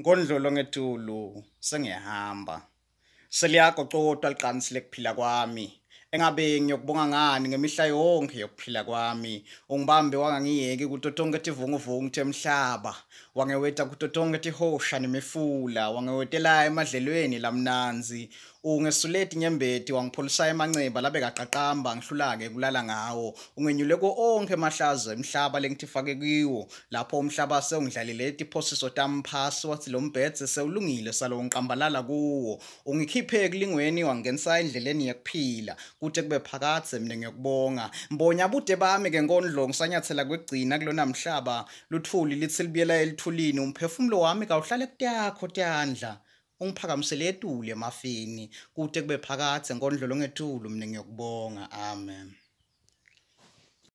ngondlolo ngetulu sengihamba seliyagocotwa liqanisi lekuphila kwami engabe ngiyokubonga ngani ngemihla yonke yokuphila kwami ungibambe wangangiyeki kutotonke tivunguvungu temhlaba wangeweta kutotonke tihosha nemifula wangewetela emadlelweni lamnanzi ungesuleti nyembeti wangiphulisa emanceba labe kaqaqamba ngihlulake kulala ngawo ungenyule ko onke mahlazo emhlaba lengitifake kiwo lapho umhlaba sewungidlalile etiphosiso tamphasi wathi lo mbhedze sewulungile salo ngiqambalala kuwo ungikhiphe kulingweni wangenisa endleleni yakuphila kude kube phakadze mine ngiyokubonga mbonya bude bami ke nkondlo ngisanyathela kwegcina kulona mhlaba luthuli lithi libiyela elithulini umphefumulo wami kawuhlale kutiyakho tiyandla ungiphakamisele etulu emafini kude kube phakadze nkondlo longetulu mine ngiyokubonga amen